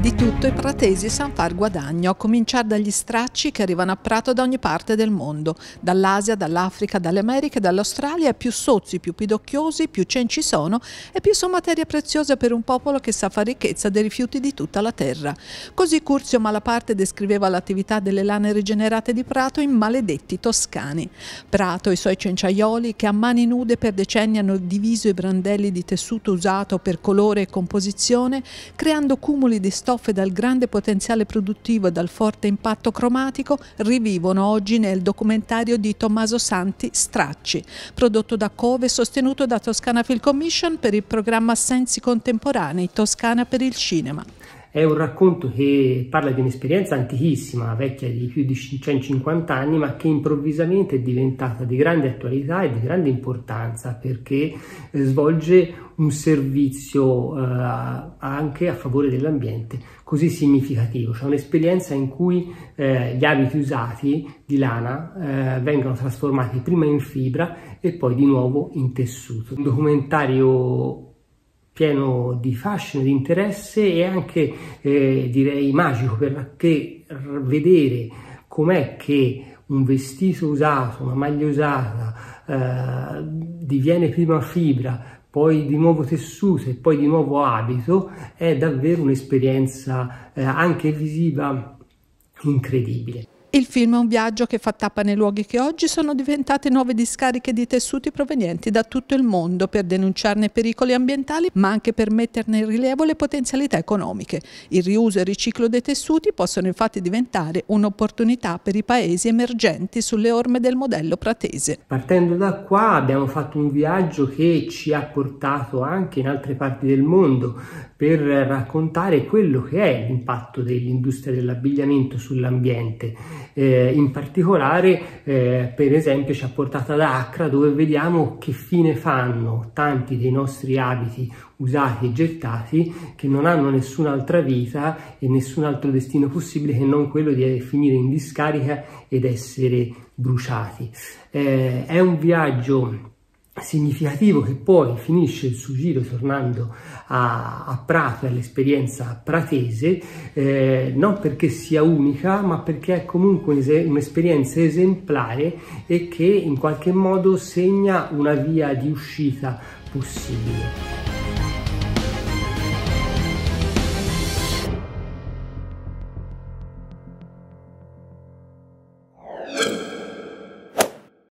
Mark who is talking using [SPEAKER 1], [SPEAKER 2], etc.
[SPEAKER 1] Di tutto i pratesi sanno far guadagno, a cominciare dagli stracci che arrivano a Prato da ogni parte del mondo, dall'Asia, dall'Africa, dalle Americhe, dall'Australia, più sozzi, più pidocchiosi, più cenci sono e più sono materia preziosa per un popolo che sa fare ricchezza dei rifiuti di tutta la terra. Così Curzio Malaparte descriveva l'attività delle lane rigenerate di Prato in maledetti toscani. Prato e i suoi cenciaioli che a mani nude per decenni hanno diviso i brandelli di tessuto usato per colore e composizione, creando cumuli di storia stoffe dal grande potenziale produttivo e dal forte impatto cromatico rivivono oggi nel documentario di Tommaso Santi Stracci, prodotto da Cove e sostenuto da Toscana Film Commission per il programma Sensi Contemporanei Toscana per il Cinema.
[SPEAKER 2] È un racconto che parla di un'esperienza antichissima, vecchia di più di 150 anni, ma che improvvisamente è diventata di grande attualità e di grande importanza perché eh, svolge un servizio eh, anche a favore dell'ambiente così significativo, cioè un'esperienza in cui eh, gli abiti usati di lana eh, vengono trasformati prima in fibra e poi di nuovo in tessuto. Un documentario pieno di fascino, di interesse e anche eh, direi magico perché vedere com'è che un vestito usato, una maglia usata, eh, diviene prima fibra, poi di nuovo tessuto e poi di nuovo abito, è davvero un'esperienza eh, anche visiva incredibile.
[SPEAKER 1] Il film è un viaggio che fa tappa nei luoghi che oggi sono diventate nuove discariche di tessuti provenienti da tutto il mondo per denunciarne i pericoli ambientali ma anche per metterne in rilievo le potenzialità economiche. Il riuso e il riciclo dei tessuti possono infatti diventare un'opportunità per i paesi emergenti sulle orme del modello pratese.
[SPEAKER 2] Partendo da qua abbiamo fatto un viaggio che ci ha portato anche in altre parti del mondo per raccontare quello che è l'impatto dell'industria dell'abbigliamento sull'ambiente eh, in particolare eh, per esempio ci ha portato ad Accra dove vediamo che fine fanno tanti dei nostri abiti usati e gettati che non hanno nessun'altra vita e nessun altro destino possibile che non quello di finire in discarica ed essere bruciati. Eh, è un viaggio significativo che poi finisce il suo giro tornando a, a Prato all'esperienza pratese, eh, non perché sia unica, ma perché è comunque un'esperienza esemplare e che in qualche modo segna una via di uscita possibile.